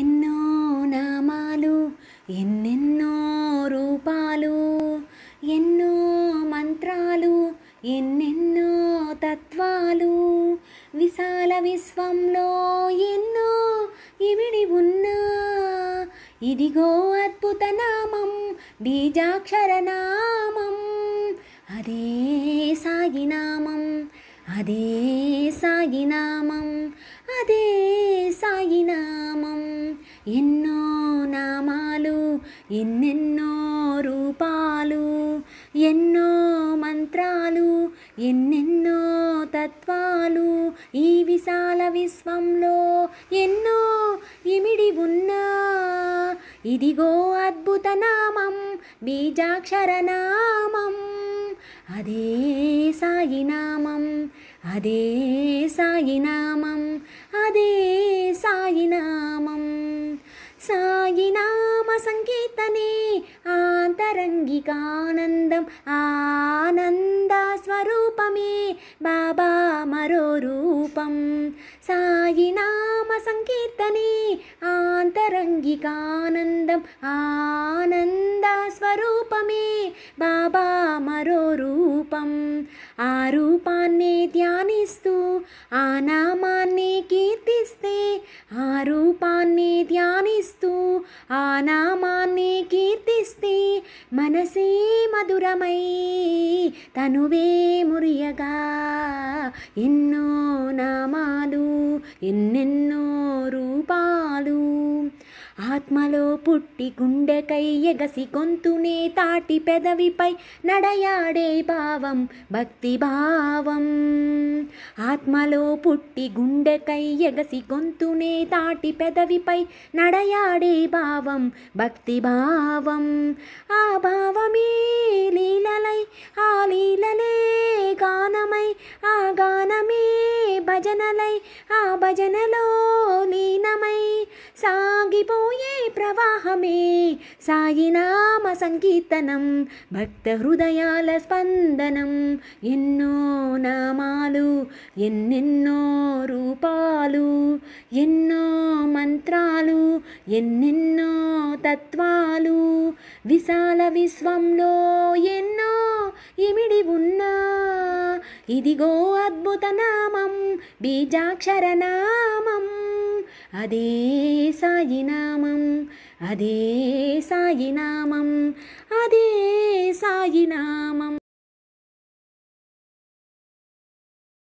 ఎన్నో నామాలు ఎన్నెన్నో రూపాలు ఎన్నో మంత్రాలు ఎన్నెన్నో తత్వాలు విశాల విశ్వంలో ఎన్నో ఇవిడి ఉన్నా ఇదిగో అద్భుత నామం బీజాక్షర నామం అదే సాగినామం అదే సాగినామం అదే ఎన్నో నామాలు ఎన్నెన్నో రూపాలు ఎన్నో మంత్రాలు ఎన్నెన్నో తత్వాలు ఈ విశాల విశ్వంలో ఎన్నో ఇమిడి ఉన్నా ఇదిగో అద్భుత నామం బీజాక్షర నామం అదే సాయినామం అదే సాయినామం అదే సాయినామం सङ्कीर्तने आन्तरङ्गिकानन्दम् आनन्दस्वरूपे बाबा मरोपम् साहि नाम संकीर्तने आन्तरङ्गिकानन्दम् आनन्दस्वरूपमे बाबा मरोरूपम् आरूपान्ने ध्यानि आनामानि कीर्तिस्ते आरूपा మనసే మధురమై తనువే మురియగా ఎన్నో నామాలు ఎన్నెన్నో రూపాలు ఆత్మలో పుట్టి గుండెకై ఎగసి గొంతునే తాటి పెదవిపై నడయాడే భావం భక్తి భావం ఆత్మలో పుట్టి గుండెకై ఎగసి గొంతునే తాటి పెదవిపై నడయాడే భావం భక్తి భావం ఆ భావమే లీలలై భజనలై ఆ భజనలో లీనమై సాగిపోయే ప్రవాహమే సాయినామ సంకీర్తనం భక్త హృదయాల స్పందనం ఎన్నో నామాలు ఎన్నెన్నో రూపాలు ఎన్నో మంత్రాలు ఎన్నెన్నో తత్వాలు విశాల విశ్వంలో ఎన్నో ఇమిడి ఉన్నా गो अद्भुतनामं बीजाक्षरनामम् अदे सायि नाम अदे अदे नाम